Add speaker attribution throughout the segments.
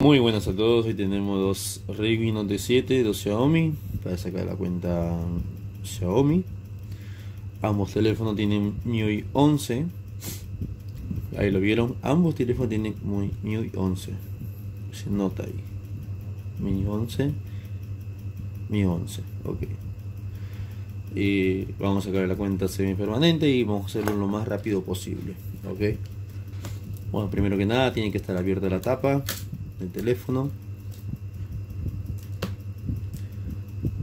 Speaker 1: Muy buenas a todos, hoy tenemos dos Redmi Note 7, dos Xiaomi, para sacar la cuenta Xiaomi. Ambos teléfonos tienen MIUI 11, ahí lo vieron, ambos teléfonos tienen MIUI 11, se nota ahí, MIUI 11, MIUI 11, ok. Y vamos a sacar la cuenta semipermanente y vamos a hacerlo lo más rápido posible, ok. Bueno, primero que nada tiene que estar abierta la tapa el teléfono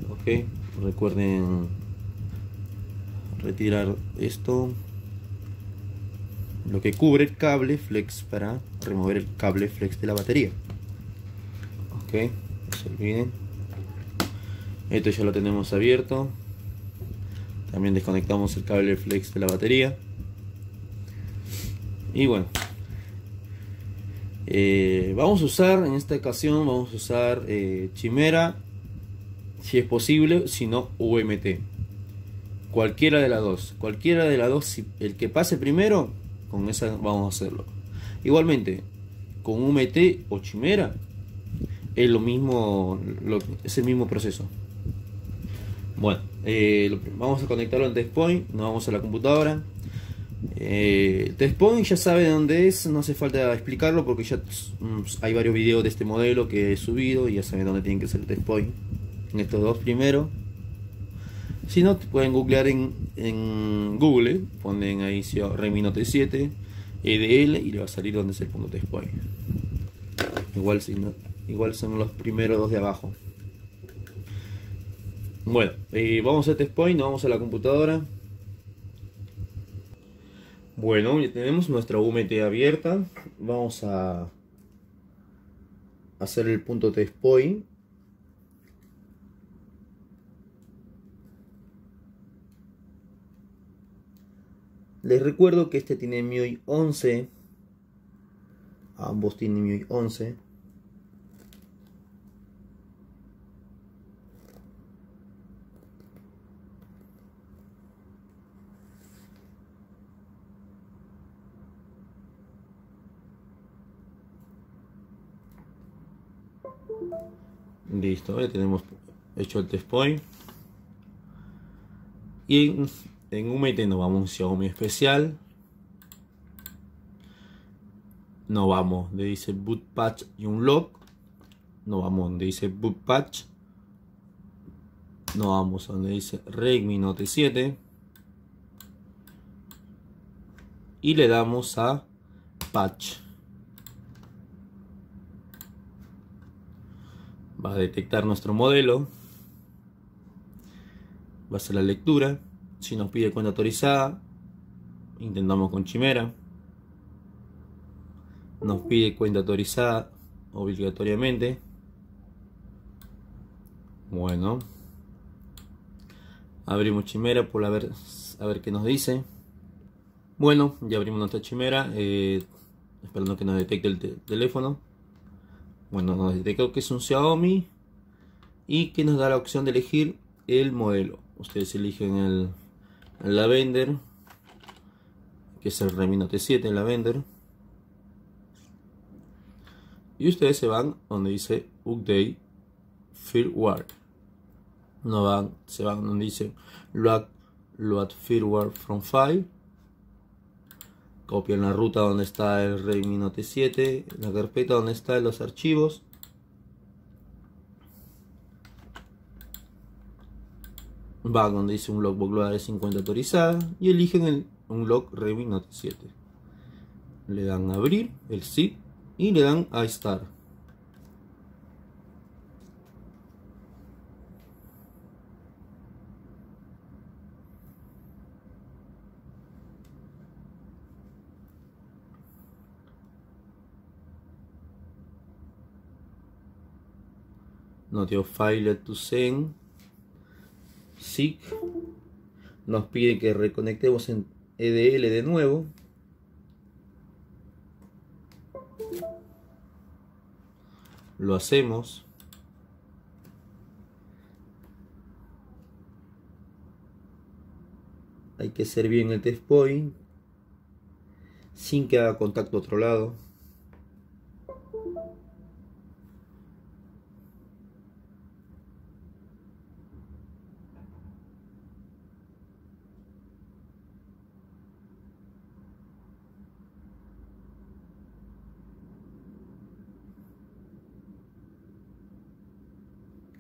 Speaker 1: ok recuerden retirar esto lo que cubre el cable flex para remover el cable flex de la batería ok no se olviden esto ya lo tenemos abierto también desconectamos el cable flex de la batería y bueno eh, vamos a usar, en esta ocasión, vamos a usar eh, Chimera, si es posible, si no, UMT. Cualquiera de las dos. Cualquiera de las dos, el que pase primero, con esa vamos a hacerlo. Igualmente, con UMT o Chimera, es lo mismo, es el mismo proceso. Bueno, eh, vamos a conectarlo en point nos vamos a la computadora. Eh, ya sabe dónde es, no hace falta explicarlo porque ya mm, hay varios videos de este modelo que he subido y ya saben dónde tienen que ser el Tespoint. En estos dos primero. Si no, pueden googlear en, Google, ponen ahí Remi Note 7, EDL y le va a salir donde es el punto Tespoint. Igual, si no, igual son los primeros dos de abajo. Bueno, eh, vamos a Tespoint, nos vamos a la computadora. Bueno, ya tenemos nuestra UMT abierta. Vamos a hacer el punto test point. Les recuerdo que este tiene MIUI 11. Ambos tienen MIUI 11. Listo, tenemos hecho el test point. Y en, un mete nos vamos a un Xiaomi especial. Nos vamos donde dice boot patch y un lock. Nos vamos donde dice boot patch. Nos vamos donde dice Redmi Note 7. Y le damos a patch. va a detectar nuestro modelo, va a hacer la lectura, si nos pide cuenta autorizada, intentamos con Chimera, nos pide cuenta autorizada obligatoriamente, bueno, abrimos Chimera por a ver, a ver qué nos dice, bueno, ya abrimos nuestra Chimera, eh, esperando que nos detecte el teléfono, bueno, nos creo que es un Xiaomi y que nos da la opción de elegir el modelo. Ustedes eligen el, vender, Lavender, que es el Redmi Note 7 la vender Y ustedes se van donde dice Update Firmware. No van, se van donde dice Load, load Firmware from File copian la ruta donde está el Redmi Note 7, la carpeta donde están los archivos. Va donde dice un log de 50 autorizada y eligen el, un log Redmi Note 7. Le dan a abrir el sí y le dan a start nos dio file to send, SICK nos pide que reconectemos en EDL de nuevo. Lo hacemos. Hay que ser bien el test point sin que haga contacto a otro lado.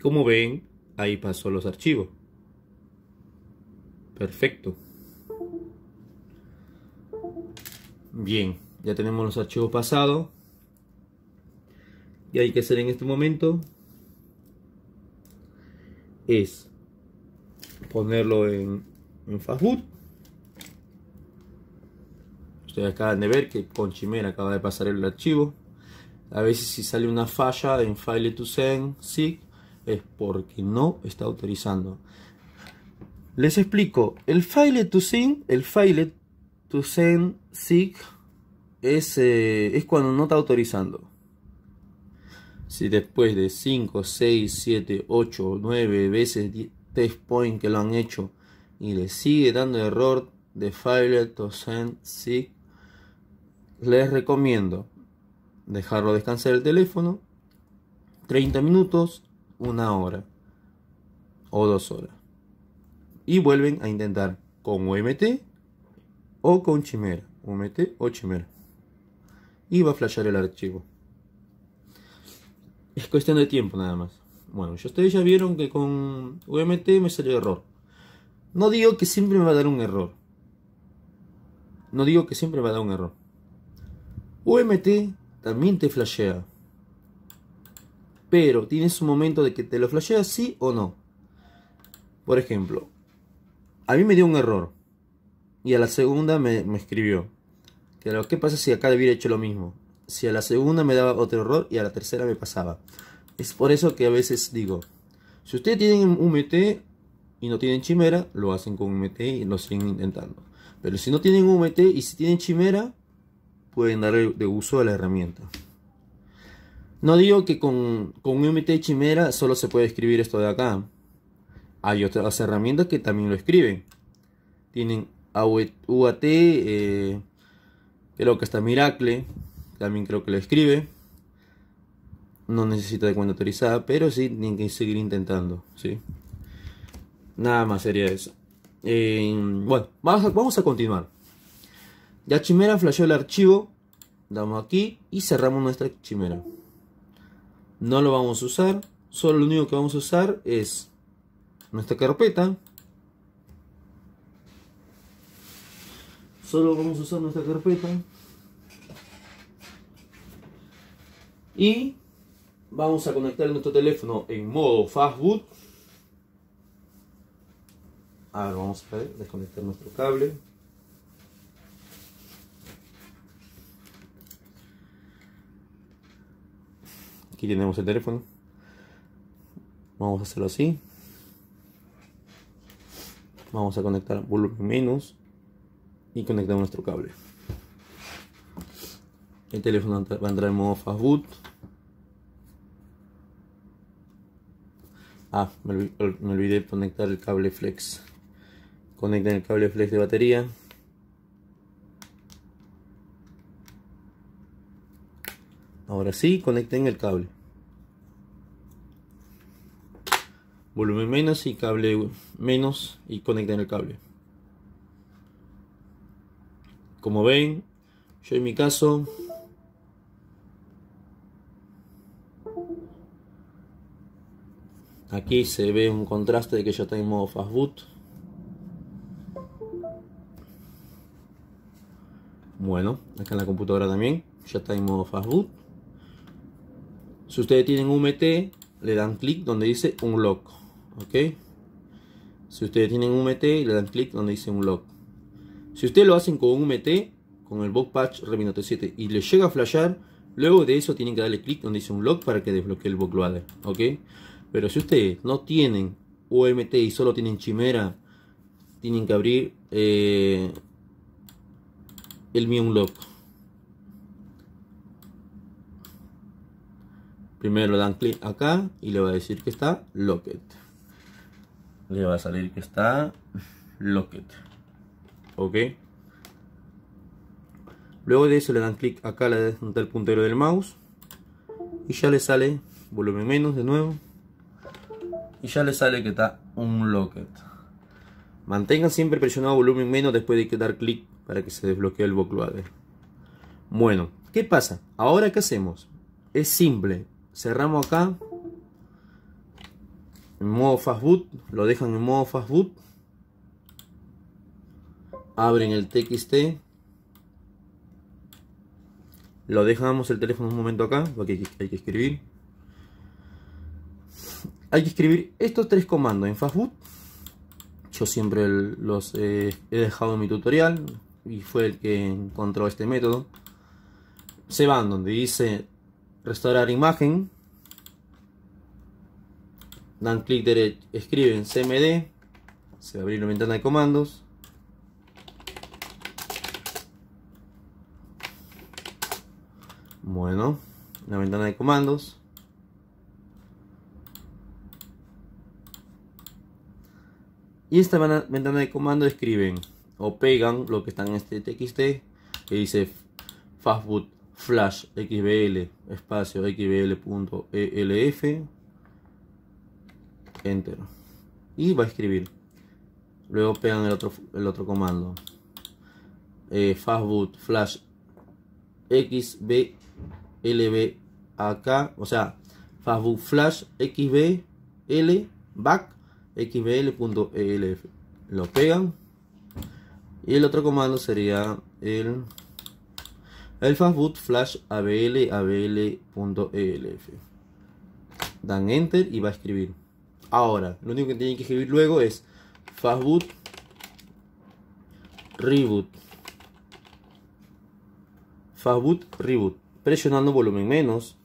Speaker 1: como ven, ahí pasó los archivos. Perfecto. Bien, ya tenemos los archivos pasados. Y hay que hacer en este momento es ponerlo en, en fastboot. Ustedes acaban de ver que con Chimera acaba de pasar el archivo. A veces si sale una falla en File to Send, Sí es porque no está autorizando. Les explico, el file to el to send sig es, eh, es cuando no está autorizando. Si después de 5, 6, 7, 8, 9 veces test point que lo han hecho y le sigue dando error de file to send sig, les recomiendo dejarlo descansar el teléfono 30 minutos una hora o dos horas. Y vuelven a intentar con UMT o con Chimera. UMT o Chimera. Y va a flashear el archivo. Es cuestión de tiempo nada más. Bueno, ya ustedes ya vieron que con UMT me salió error. No digo que siempre me va a dar un error. No digo que siempre me va a dar un error. UMT también te flashea. Pero tienes un momento de que te lo flasheas sí o no. Por ejemplo, a mí me dio un error. Y a la segunda me, me escribió. lo ¿qué pasa si acá hubiera hecho lo mismo? Si a la segunda me daba otro error y a la tercera me pasaba. Es por eso que a veces digo, si ustedes tienen un MT y no tienen chimera, lo hacen con un MT y lo siguen intentando. Pero si no tienen un MT y si tienen chimera, pueden darle de uso a la herramienta. No digo que con, con UMT Chimera solo se puede escribir esto de acá. Hay otras herramientas que también lo escriben. Tienen UAT, e eh, creo que está Miracle, también creo que lo escribe. No necesita de cuenta autorizada, pero sí tienen que seguir intentando. ¿sí? Nada más sería eso. Eh, bueno, vamos a, vamos a continuar. Ya Chimera flasheó el archivo. Damos aquí y cerramos nuestra Chimera no lo vamos a usar. Solo lo único que vamos a usar es nuestra carpeta. Solo vamos a usar nuestra carpeta. Y vamos a conectar nuestro teléfono en modo fastboot. Ahora vamos a desconectar nuestro cable. Aquí tenemos el teléfono. Vamos a hacerlo así. Vamos a conectar volumen menos y conectamos nuestro cable. El teléfono va a entrar en modo fastboot. Ah, me olvidé conectar el cable flex. Conecten el cable flex de batería. Ahora sí, conecten el cable. Volumen menos y cable menos y conecten el cable. Como ven, yo en mi caso Aquí se ve un contraste de que ya está en modo fastboot. Bueno, acá en la computadora también ya está en modo fastboot. Si ustedes tienen UMT, le dan clic donde dice Unlock. ¿Ok? Si ustedes tienen UMT, le dan clic donde dice Unlock. Si ustedes lo hacen con UMT, con el Box Patch Remino T7 y le llega a flashar, luego de eso tienen que darle clic donde dice Unlock para que desbloquee el Bootloader. ¿Ok? Pero si ustedes no tienen UMT y solo tienen Chimera, tienen que abrir eh, el Mi Unlock. Primero dan clic acá y le va a decir que está Locket. Le va a salir que está Locket. ¿Ok? Luego de eso le dan clic acá donde el puntero del mouse. Y ya le sale volumen menos de nuevo. Y ya le sale que está un Locket. Mantengan siempre presionado volumen menos después de que dar clic para que se desbloquee el AD. Bueno, ¿qué pasa? Ahora, ¿qué hacemos? Es simple cerramos acá en modo fastboot lo dejan en modo fastboot abren el txt lo dejamos el teléfono un momento acá porque hay, que escribir hay que escribir estos tres comandos en fastboot yo siempre los eh, he dejado en mi tutorial y fue el que encontró este método se van donde dice restaurar imagen dan clic derecho escriben cmd se abre una ventana de comandos bueno La ventana de comandos y esta ventana de comandos. escriben o pegan lo que está en este txt que dice fastboot flash xbl espacio xbl.elf enter y va a escribir luego pegan el otro, el otro comando eh, fastboot flash xbl acá o sea fastboot flash xbl back xbl.elf lo pegan y el otro comando sería el el fastboot flash abl abl.elf. Dan enter y va a escribir. Ahora, lo único que tienen que escribir luego es fastboot reboot. Fastboot reboot. Presionando volumen menos.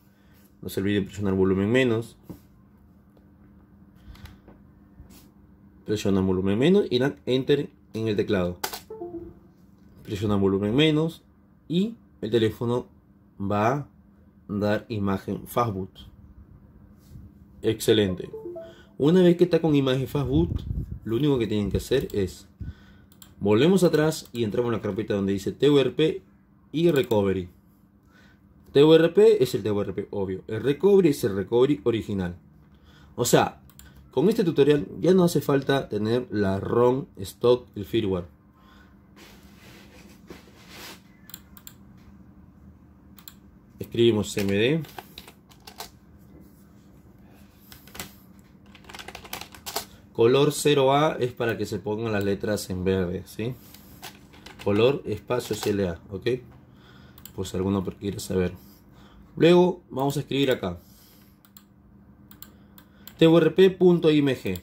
Speaker 1: No se olviden presionar volumen menos. Presiona volumen menos y dan enter en el teclado. Presiona volumen menos y el teléfono va a dar imagen fastboot. Excelente. Una vez que está con imagen fastboot, lo único que tienen que hacer es volvemos atrás y entramos en la carpeta donde dice TVRP y Recovery. Twrp es el TVRP obvio, el Recovery es el Recovery original. O sea, con este tutorial ya no hace falta tener la ROM stock, el firmware. escribimos cmd color 0a es para que se pongan las letras en verde ¿sí? color espacio cla ok pues alguno quiere saber luego vamos a escribir acá twrp.img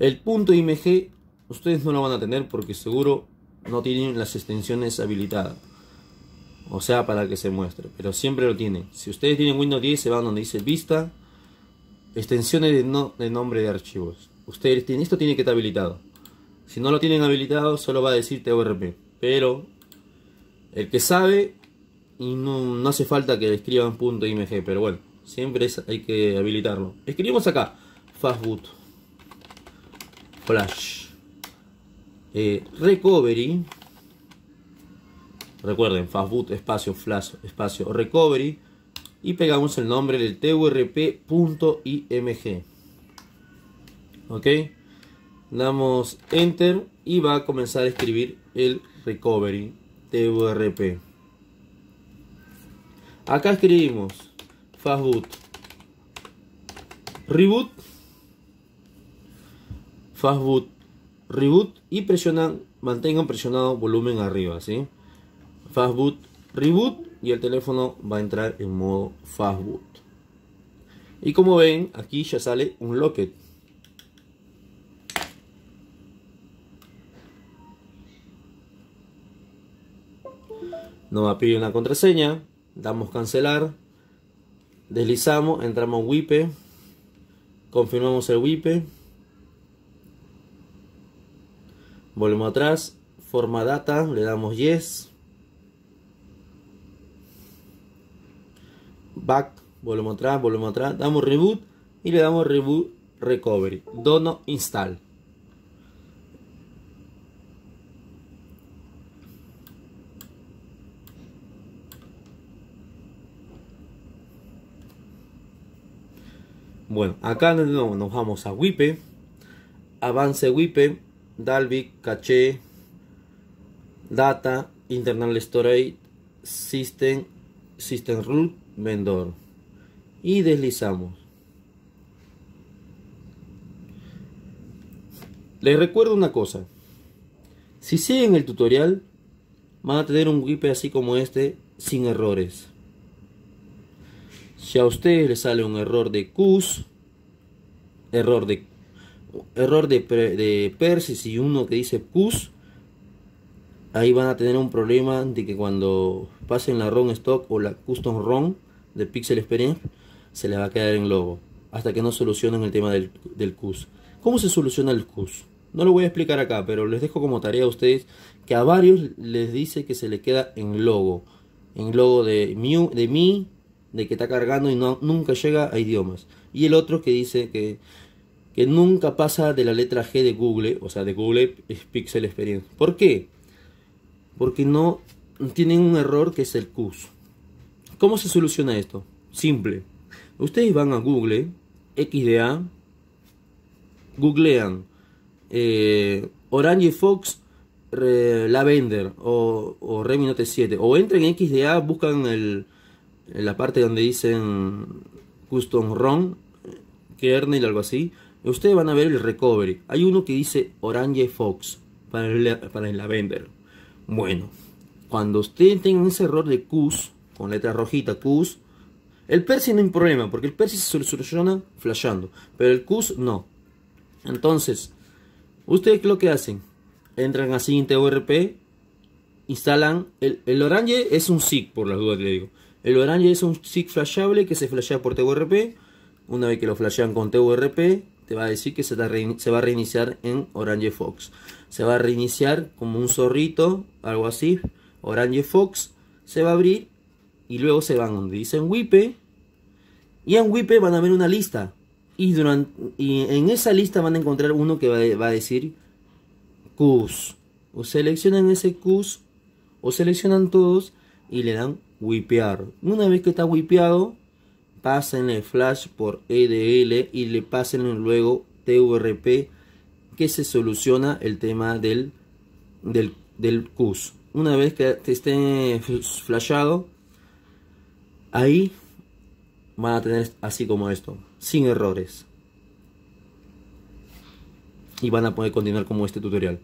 Speaker 1: el punto img ustedes no lo van a tener porque seguro no tienen las extensiones habilitadas o sea, para que se muestre, pero siempre lo tiene. Si ustedes tienen Windows 10, se van donde dice Vista, extensiones de, no, de nombre de archivos. Ustedes tienen, esto tiene que estar habilitado. Si no lo tienen habilitado, solo va a decir TORP. Pero el que sabe, no, no hace falta que escriban .img, pero bueno, siempre hay que habilitarlo. Escribimos acá, fastboot, flash, eh, recovery, Recuerden, fastboot, espacio, flash, espacio, recovery. Y pegamos el nombre del twrp.img. ¿Ok? Damos enter y va a comenzar a escribir el recovery twrp. Acá escribimos fastboot reboot fastboot reboot y presionan mantengan presionado volumen arriba, ¿sí? fastboot reboot y el teléfono va a entrar en modo fastboot. Y como ven, aquí ya sale un locket. Nos va a pedir una contraseña, damos cancelar, deslizamos, entramos en WIPE, confirmamos el WIPE, volvemos atrás, forma data, le damos yes, back, volvemos atrás, volvemos atrás, damos reboot y le damos reboot recovery, dono install. Bueno, acá nos vamos a Wipe, Avance Wipe, Dalvik, Caché, Data, Internal Storage, System, System Root, vendor y deslizamos. Les recuerdo una cosa. Si siguen el tutorial, van a tener un wipe así como este sin errores. Si a ustedes les sale un error de CUS, error de error de, de Persis y uno que dice CUS, ahí van a tener un problema de que cuando pasen la ROM stock o la custom ROM de Pixel Experience se les va a quedar en logo hasta que no solucionen el tema del, del CUS. ¿Cómo se soluciona el CUS? No lo voy a explicar acá, pero les dejo como tarea a ustedes que a varios les dice que se le queda en logo. En logo de mi, de, que está cargando y no, nunca llega a idiomas. Y el otro que dice que, que nunca pasa de la letra G de Google, o sea, de Google es Pixel Experience. ¿Por qué? Porque no tienen un error que es el CUS. ¿Cómo se soluciona esto? Simple. Ustedes van a Google, XDA, googlean eh, Orange Fox Lavender o, Remi Note 7 o entren en XDA, buscan en la parte donde dicen Custom ROM, kernel, algo así. Ustedes van a ver el recovery. Hay uno que dice Orange Fox para el, para Lavender. Bueno, cuando ustedes tengan ese error de CUS, con letra rojita, CUS. El PERSI no hay problema, porque el PERSI se soluciona flashando, pero el CUS no. Entonces, ustedes lo que hacen, entran así siguiente ORP, instalan, el, Orange es un SIG, por las dudas le digo. El Orange es un SIG flashable que se flashea por TURP. Una vez que lo flashean con TWRP. te va a decir que se, se, va a reiniciar en Orange Fox. Se va a reiniciar como un zorrito, algo así. Orange Fox se va a abrir y luego se van donde dicen WIPE y en WIPE van a ver una lista y, durante, y en esa lista van a encontrar uno que va, a decir CUS o seleccionan ese CUS o seleccionan todos y le dan wipear una vez que está wipeado pásenle flash por EDL y le pasen luego TURP que se soluciona el tema del del, del CUS una vez que esté flashado Ahí van a tener así como esto, sin errores. Y van a poder continuar como este tutorial.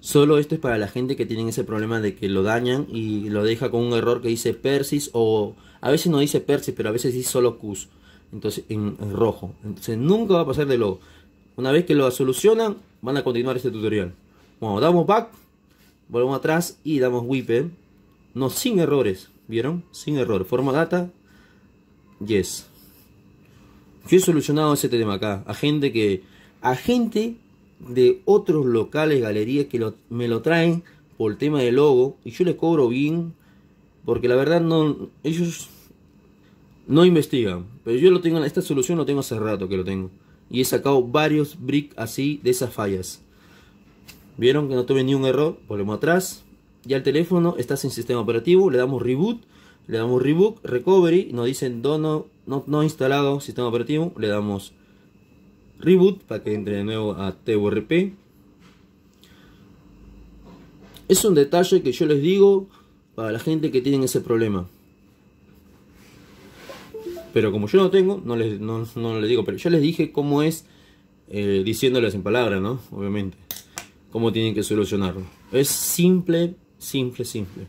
Speaker 1: Solo esto es para la gente que tiene ese problema de que lo dañan y lo deja con un error que dice Persis o a veces no dice Persis, pero a veces dice solo Qs. Entonces en, rojo. Entonces nunca va a pasar de lo Una vez que lo solucionan, van a continuar este tutorial. Bueno, damos back, volvemos atrás y damos whip. ¿eh? No sin errores. ¿Vieron? Sin error. Forma data. Yes. Yo he solucionado ese tema acá. A gente que... A gente de otros locales, galerías que me lo traen por el tema del logo. Y yo les cobro bien. Porque la verdad no... Ellos no investigan. Pero yo lo tengo... Esta solución lo tengo hace rato que lo tengo. Y he sacado varios bricks así de esas fallas. ¿Vieron que no tuve ni un error? Volvemos atrás ya el teléfono está sin sistema operativo, le damos reboot, le damos reboot, recovery, nos dicen no, no, no, instalado sistema operativo, le damos reboot para que entre de nuevo a TWRP Es un detalle que yo les digo para la gente que tiene ese problema. Pero como yo no tengo, no les, digo, pero ya les dije cómo es eh, diciéndoles en palabras, ¿no? Obviamente. Cómo tienen que solucionarlo. Es simple Simple, simple.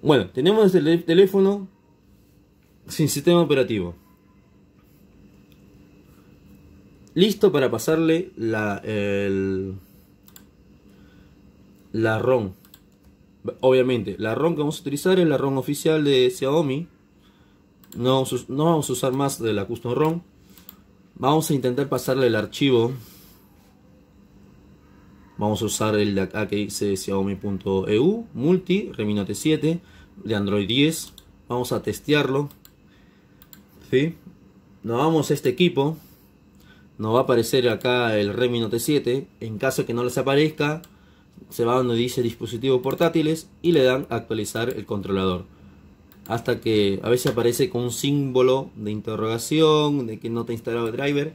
Speaker 1: Bueno, tenemos el teléfono sin sistema operativo. Listo para pasarle la, la ROM. Obviamente, la ROM que vamos a utilizar es la ROM oficial de Xiaomi. No, no vamos a usar más de la custom ROM. Vamos a intentar pasarle el archivo Vamos a usar el de acá que dice Xiaomi.eu, Multi, remino Note 7, de Android 10. Vamos a testearlo. ¿Sí? Nos vamos a este equipo. Nos va a aparecer acá el Redmi Note 7. En caso que no les aparezca, se va donde dice dispositivos portátiles y le dan actualizar el controlador. Hasta que a veces aparece con un símbolo de interrogación, de que no te ha instalado el driver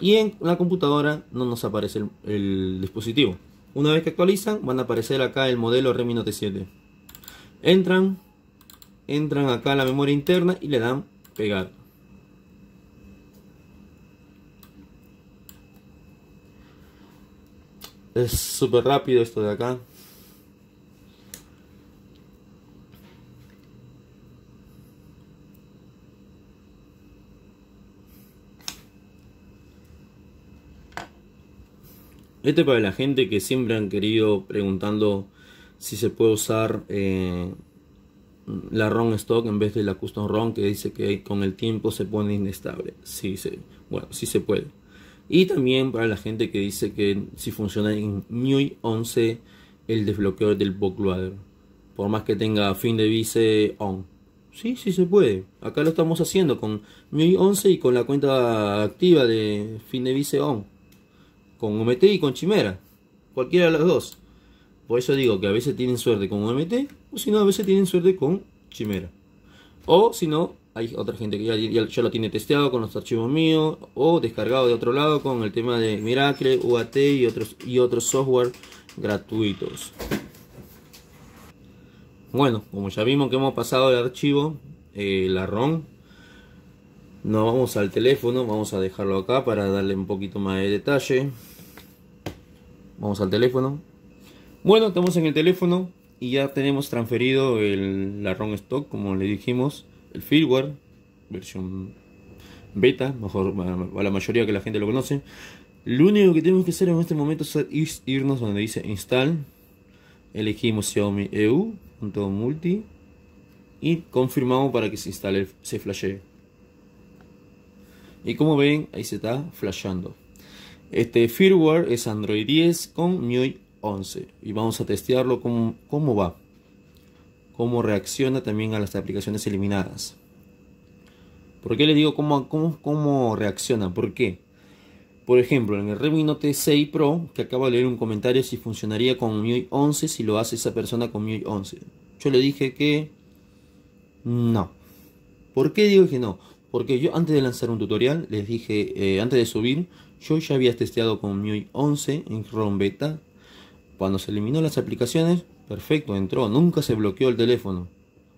Speaker 1: y en la computadora no nos aparece el, dispositivo. Una vez que actualizan, van a aparecer acá el modelo Redmi Note 7. Entran, entran acá a la memoria interna y le dan pegar. Es súper rápido esto de acá. Este para la gente que siempre han querido preguntando si se puede usar eh, la ROM stock en vez de la custom ROM que dice que con el tiempo se pone inestable. Sí, se, bueno, sí se puede. Y también para la gente que dice que si funciona en MIUI 11 el desbloqueo del bootloader. Por más que tenga fin de vice on. Sí, sí se puede. Acá lo estamos haciendo con MIUI 11 y con la cuenta activa de fin de vice on con OMT y con Chimera. Cualquiera de las dos. Por eso digo que a veces tienen suerte con OMT o si no, a veces tienen suerte con Chimera. O si no, hay otra gente que ya, lo tiene testeado con los archivos míos o descargado de otro lado con el tema de Miracle, UAT y otros, y otros software gratuitos. Bueno, como ya vimos que hemos pasado el archivo, eh, la ROM nos vamos al teléfono, vamos a dejarlo acá para darle un poquito más de detalle. Vamos al teléfono. Bueno, estamos en el teléfono y ya tenemos transferido el, la ROM stock, como le dijimos, el firmware, versión beta, mejor a la mayoría que la gente lo conoce. Lo único que tenemos que hacer en este momento es irnos donde dice install, elegimos Xiaomi EU, multi y confirmamos para que se instale, se flashee. Y como ven, ahí se está flashando. Este firmware es Android 10 con MIUI 11. Y vamos a testearlo cómo, cómo va. Cómo reacciona también a las aplicaciones eliminadas. ¿Por qué les digo cómo, reacciona? ¿Por qué? Por ejemplo, en el Redmi Note 6 Pro, que acaba de leer un comentario si funcionaría con MIUI 11, si lo hace esa persona con MIUI 11. Yo le dije que no. ¿Por qué digo que no? Porque yo antes de lanzar un tutorial, les dije, eh, antes de subir, yo ya había testeado con MIUI 11 en Chrome Beta. Cuando se eliminó las aplicaciones, perfecto, entró, nunca se bloqueó el teléfono.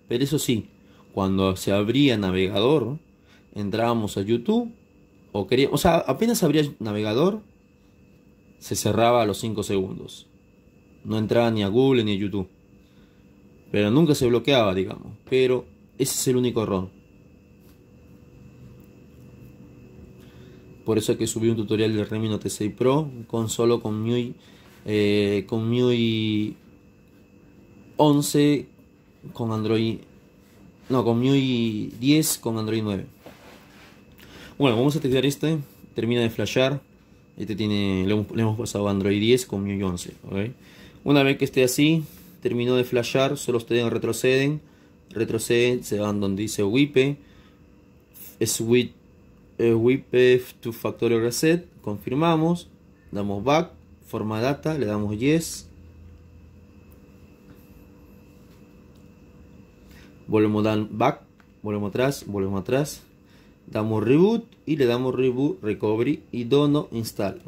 Speaker 1: Pero eso sí, cuando se abría navegador, entrábamos a YouTube, o queríamos, o sea, apenas abría navegador, se cerraba a los 5 segundos. No entraba ni a Google ni a YouTube. Pero nunca se bloqueaba, digamos. Pero ese es el único error. Por eso que subí un tutorial del Redmi Note 6 Pro con solo con MIUI, eh, con MIUI 11, con Android, no, con MIUI 10, con Android 9. Bueno, vamos a testear este. Termina de flashar. Este tiene, le hemos, pasado Android 10 con MIUI 11. Una vez que esté así, terminó de flashar, solo ustedes retroceden. Retroceden, se van donde dice WIPE. Switch eh, to Factory Reset, confirmamos, damos back, forma data, le damos yes. Volvemos dan back, volvemos atrás, volvemos atrás. Damos reboot y le damos reboot, recovery y dono install.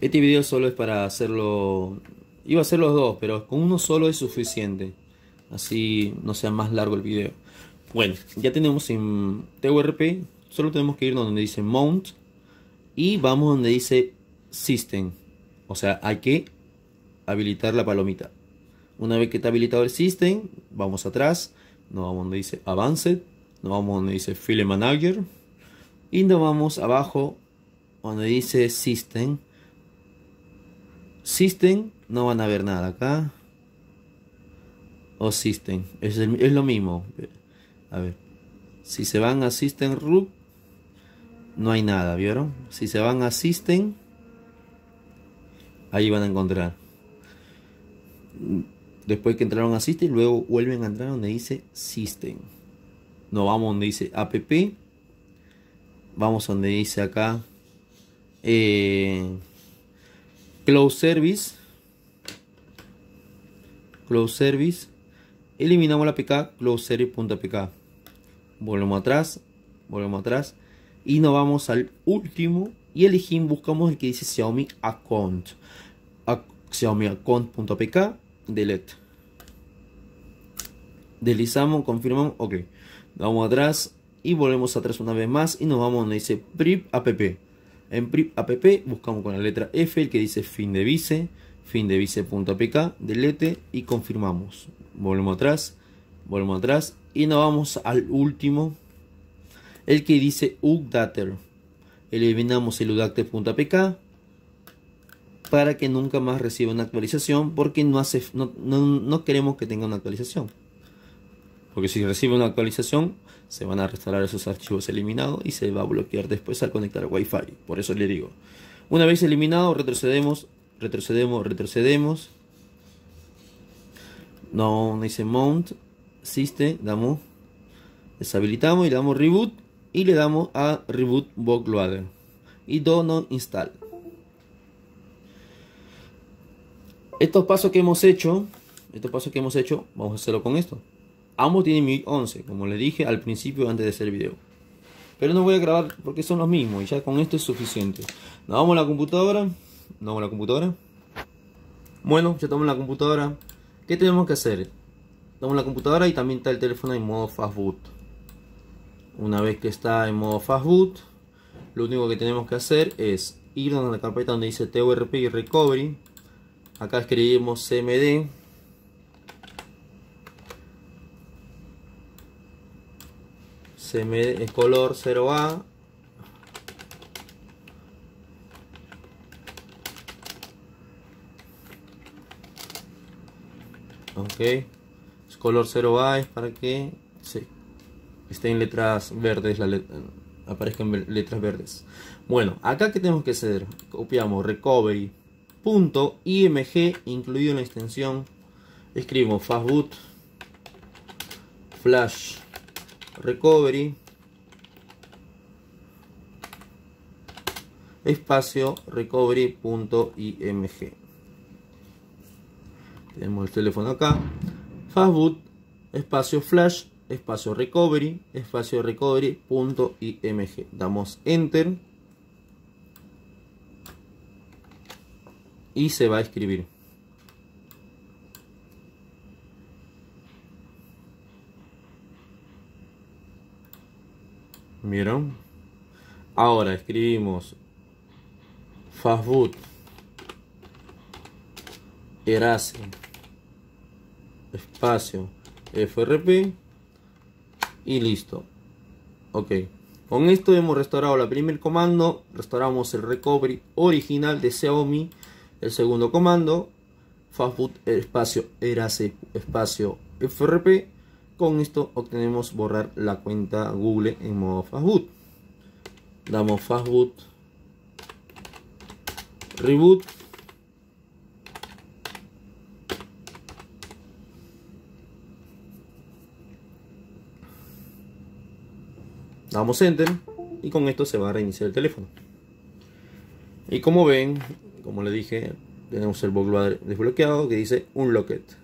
Speaker 1: Este video solo es para hacerlo... Iba a hacer los dos, pero con uno solo es suficiente así no sea más largo el video. Bueno, ya tenemos en TURP, solo tenemos que ir donde dice Mount y vamos donde dice System. O sea, hay que habilitar la palomita. Una vez que está habilitado el System, vamos atrás, nos vamos donde dice Advanced, nos vamos donde dice File Manager y nos vamos abajo donde dice System. System, no van a ver nada acá o System. Es, es lo mismo. A ver. Si se van a System Root, no hay nada, ¿vieron? Si se van a System, ahí van a encontrar. Después que entraron a System, luego vuelven a entrar donde dice System. no vamos donde dice app. Vamos donde dice acá eh, Close Service. Close Service eliminamos la PK, closer.pk. Volvemos atrás, volvemos atrás y nos vamos al último y elegimos, buscamos el que dice Xiaomi Account. Xiaomi delete. Deslizamos, confirmamos, ok. Vamos atrás y volvemos atrás una vez más y nos vamos donde dice PRIP app. En PRIP app buscamos con la letra F el que dice fin de vice fin de vice.pk, delete y confirmamos. Volvemos atrás, volvemos atrás y nos vamos al último, el que dice UDATER. Eliminamos el UDATER.pk para que nunca más reciba una actualización porque no, hace, no, queremos que tenga una actualización. Porque si recibe una actualización, se van a restaurar esos archivos eliminados y se va a bloquear después al conectar Wi-Fi. Por eso le digo, una vez eliminado, retrocedemos retrocedemos, retrocedemos. No, dice mount, existe, damos, deshabilitamos y damos reboot y le damos a reboot bootloader y do install. Estos pasos que hemos hecho, estos pasos que hemos hecho, vamos a hacerlo con esto. Ambos tienen 11 como le dije al principio antes de hacer el video. Pero no voy a grabar porque son los mismos y ya con esto es suficiente. Nos vamos a la computadora no la computadora. Bueno, ya estamos la computadora. ¿Qué tenemos que hacer? Damos la computadora y también está el teléfono en modo fastboot. Una vez que está en modo fastboot, lo único que tenemos que hacer es ir a la carpeta donde dice TURP y Recovery. Acá escribimos CMD. CMD color 0A es color 0 es para que esté en letras verdes aparezcan letras verdes bueno acá que tenemos que hacer copiamos recovery.img incluido en la extensión escribimos fastboot flash recovery espacio recovery.img tenemos el teléfono acá. Fastboot, espacio flash, espacio recovery, espacio recovery.img. Damos enter. Y se va a escribir. ¿Vieron? Ahora escribimos fastboot Erase. Espacio. FRP. Y listo. Ok. Con esto hemos restaurado la primer comando. Restauramos el recovery original de Xiaomi. El segundo comando. Fastboot espacio Erase espacio FRP. Con esto obtenemos borrar la cuenta Google en modo Fastboot. Damos Fastboot. Reboot. damos enter y con esto se va a reiniciar el teléfono y como ven como le dije tenemos el vocabulario desbloqueado que dice un locket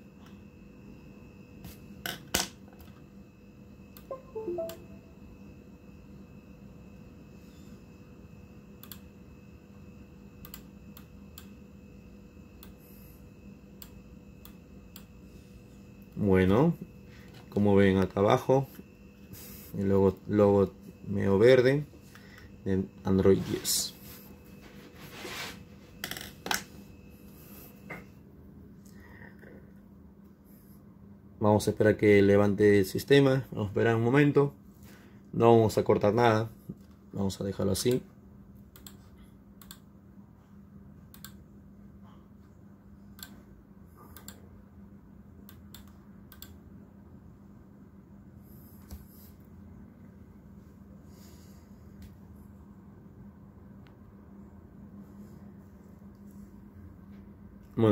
Speaker 1: Bueno, como ven acá abajo, el logo, logo medio verde de Android 10. Vamos a esperar que levante el sistema. Vamos a esperar un momento. No vamos a cortar nada. Vamos a dejarlo así.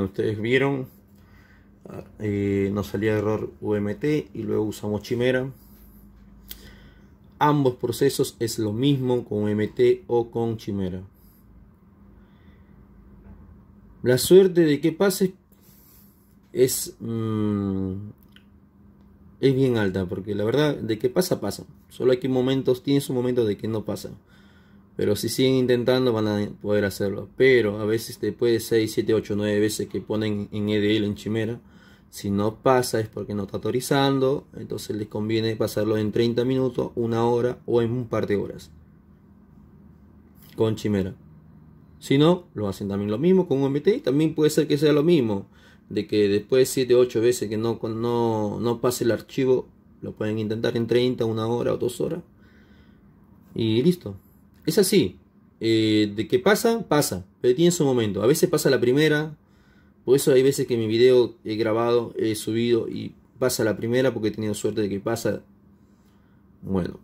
Speaker 1: ustedes vieron ah, eh, nos salía error UMT y luego usamos Chimera ambos procesos es lo mismo con MT o con Chimera la suerte de que pase es mm, es bien alta porque la verdad de que pasa pasa solo hay que momentos tiene su momento de que no pasa pero si siguen intentando van a poder hacerlo. Pero a veces después de 6, 7, 8, 9 veces que ponen en EDL en Chimera, si no pasa es porque no está autorizando. Entonces les conviene pasarlo en 30 minutos, una hora o en un par de horas. Con Chimera. Si no, lo hacen también lo mismo con OMT. También puede ser que sea lo mismo. De que después de 7, 8 veces que no, no, no pase el archivo, lo pueden intentar en 30, una hora o dos horas. Y listo. Es así. Eh, de que pasa, pasa. Pero tiene su momento. A veces pasa la primera. Por eso hay veces que mi video he grabado, he subido y pasa la primera porque he tenido suerte de que pasa. Bueno,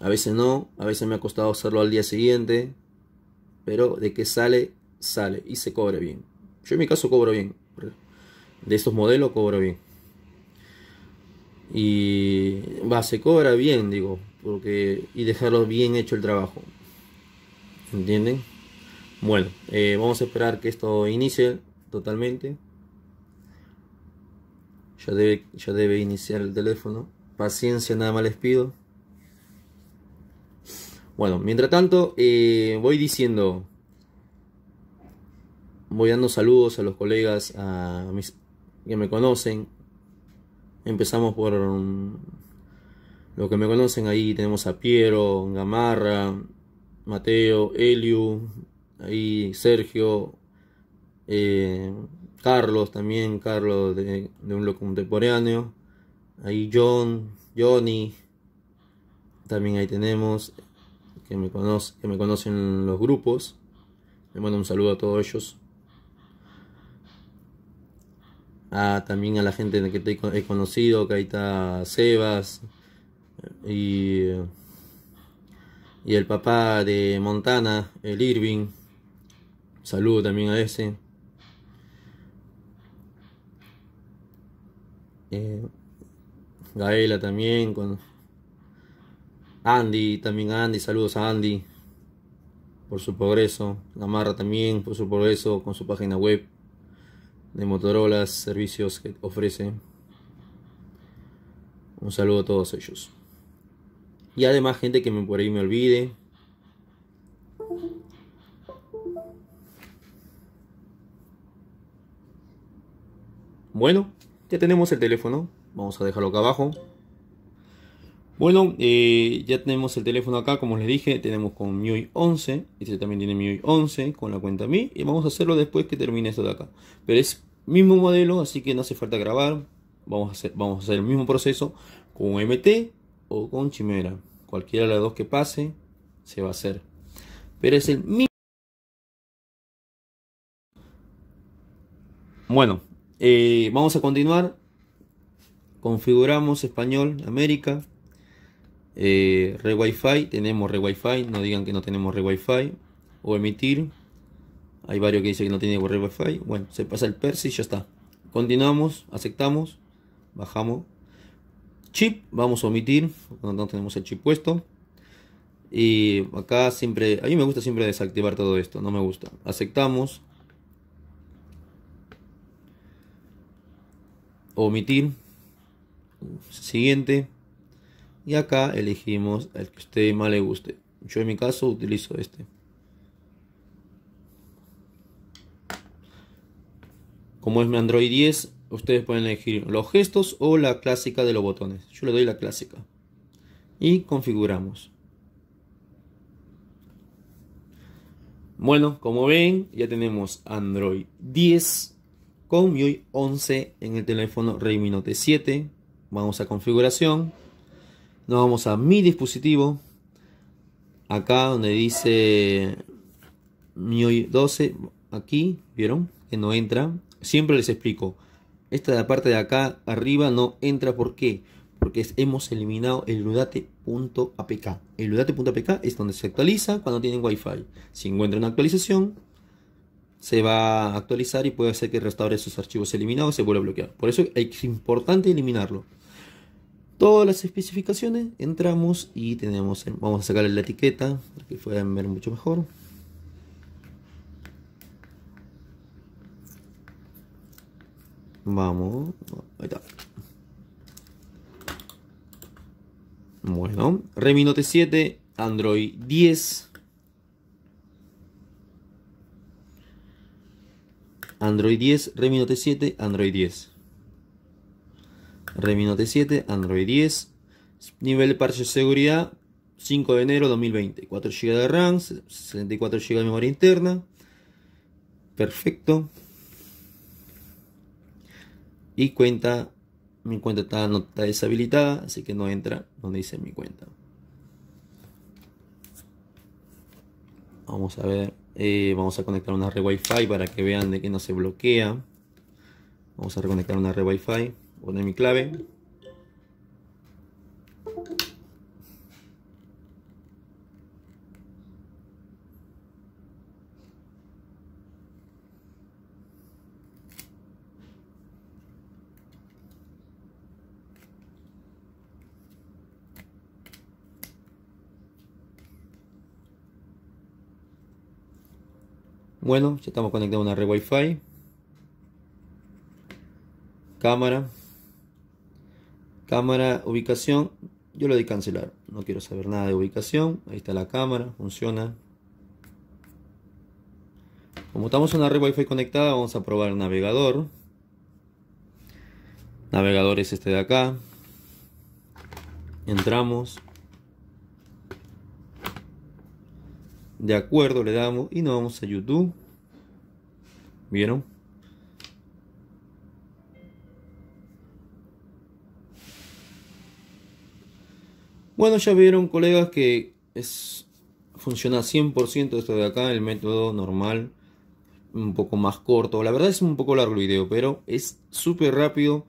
Speaker 1: a veces no. A veces me ha costado hacerlo al día siguiente. Pero de que sale, sale. Y se cobra bien. Yo en mi caso cobro bien. De estos modelos cobro bien. Y va, se cobra bien, digo. Porque, y dejarlo bien hecho el trabajo. ¿Entienden? Bueno, eh, vamos a esperar que esto inicie totalmente. Ya debe, ya debe iniciar el teléfono. Paciencia nada más les pido. Bueno, mientras tanto eh, voy diciendo, voy dando saludos a los colegas, a mis que me conocen. Empezamos por lo mm, los que me conocen ahí, tenemos a Piero, Gamarra, Mateo, Eliu, ahí Sergio, eh, Carlos también, Carlos de, un Locum contemporáneo, ahí John, Johnny, también ahí tenemos, que me, conocen los grupos, le mando un saludo a todos ellos. Ah, también a la gente que he conocido, que ahí está Sebas y... Eh, y el papá de Montana, el Irving. Saludo también a ese. Eh, Gaela también. Con Andy, también Andy. Saludos a Andy. Por su progreso. Gamarra también por su progreso con su página web de Motorola, servicios que ofrece. Un saludo a todos ellos. Y además gente que me, por ahí me olvide. Bueno, ya tenemos el teléfono. Vamos a dejarlo acá abajo. Bueno, eh, ya tenemos el teléfono acá, como les dije, tenemos con MIUI 11, este también tiene MIUI 11 con la cuenta Mi, y vamos a hacerlo después que termine esto de acá. Pero es mismo modelo, así que no hace falta grabar, vamos a hacer, vamos a hacer el mismo proceso con MT, con chimera. Cualquiera de las dos que pase, se va a hacer. Pero es el mismo. Bueno, eh, vamos a continuar. Configuramos español, América. Eh, wifi, tenemos re wifi, no digan que no tenemos re wifi. O emitir. Hay varios que dicen que no tiene re wifi. Bueno, se pasa el se y ya está. Continuamos, aceptamos, bajamos chip vamos a omitir no tenemos el chip puesto y acá siempre a mí me gusta siempre desactivar todo esto no me gusta aceptamos omitir siguiente y acá elegimos el que a usted más le guste yo en mi caso utilizo este como es mi Android 10 Ustedes pueden elegir los gestos o la clásica de los botones. Yo le doy la clásica. Y configuramos. Bueno, como ven, ya tenemos Android 10 con MIUI 11 en el teléfono Redmi Note 7. Vamos a configuración. Nos vamos a mi dispositivo. Acá donde dice MIUI 12, aquí, ¿vieron? Que no entra. Siempre les explico. Esta de la parte de acá arriba no entra. ¿Por qué? Porque hemos eliminado el ludate.apk. El ludate.apk es donde se actualiza cuando tienen Wi-Fi. Si encuentra una actualización, se va a actualizar y puede hacer que restaure sus archivos eliminados y se vuelva a bloquear. Por eso es importante eliminarlo. Todas las especificaciones, entramos y tenemos, vamos a sacarle la etiqueta para que puedan ver mucho mejor. Vamos. Ahí está. Bueno, Redmi Note 7, Android 10. Android 10, Redmi Note 7, Android 10. Redmi Note 7, Android 10. Nivel de parche de seguridad 5 de enero 2020. 4 GB de RAM, 64 GB de memoria interna. Perfecto y cuenta mi cuenta está, no está deshabilitada así que no entra donde dice mi cuenta vamos a ver eh, vamos a conectar una red wifi para que vean de que no se bloquea vamos a reconectar una red wifi poner mi clave Bueno, ya estamos conectados a una red Wi-Fi. Cámara. Cámara, ubicación. Yo lo di cancelar. No quiero saber nada de ubicación. Ahí está la cámara. Funciona. Como estamos en una red wifi conectada, vamos a probar el navegador. Navegador es este de acá. Entramos. De acuerdo, le damos y nos vamos a YouTube. ¿Vieron? Bueno, ya vieron, colegas, que es, funciona 100% esto de acá, el método normal, un poco más corto. La verdad es un poco largo el video, pero es súper rápido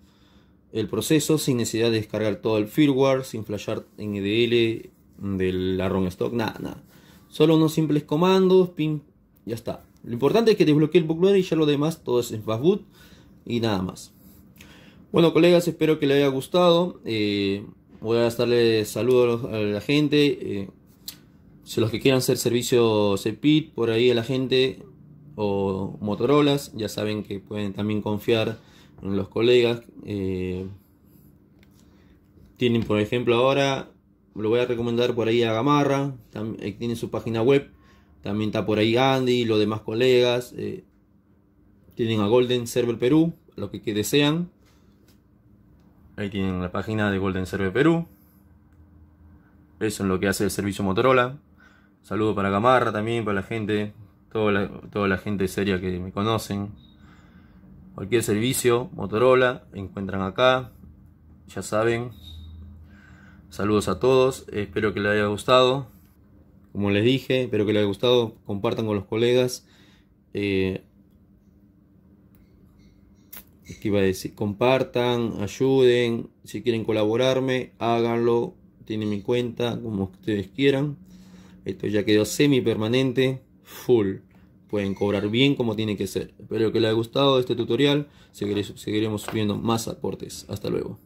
Speaker 1: el proceso sin necesidad de descargar todo el firmware, sin flashar en EDL de la ROM stock, nada, nada. Solo unos simples comandos, Pin. ya está. Lo importante es que desbloquee el bootloader y ya lo demás todo es en fastboot y nada más. Bueno, colegas, espero que les haya gustado. Eh, voy a darle saludos a la gente. Eh, si los que quieran hacer servicio CEPIT por ahí a la gente o Motorolas, ya saben que pueden también confiar en los colegas. Eh, tienen, por ejemplo, ahora lo voy a recomendar por ahí a Gamarra, también, eh, tiene su página web, también está por ahí Andy, los demás colegas, eh, tienen a Golden Server Perú, lo que, desean. Ahí tienen la página de Golden Server Perú. Eso es lo que hace el servicio Motorola. Saludo para Gamarra también, para la gente, toda la, toda la gente seria que me conocen. Cualquier servicio, Motorola, encuentran acá, ya saben, Saludos a todos, espero que les haya gustado. Como les dije, espero que les haya gustado, compartan con los colegas. Eh, ¿Qué iba a decir? Compartan, ayuden, si quieren colaborarme, háganlo, tienen mi cuenta, como ustedes quieran. Esto ya quedó semi permanente, full. Pueden cobrar bien como tiene que ser. Espero que les haya gustado este tutorial. Seguiremos subiendo más aportes. Hasta luego.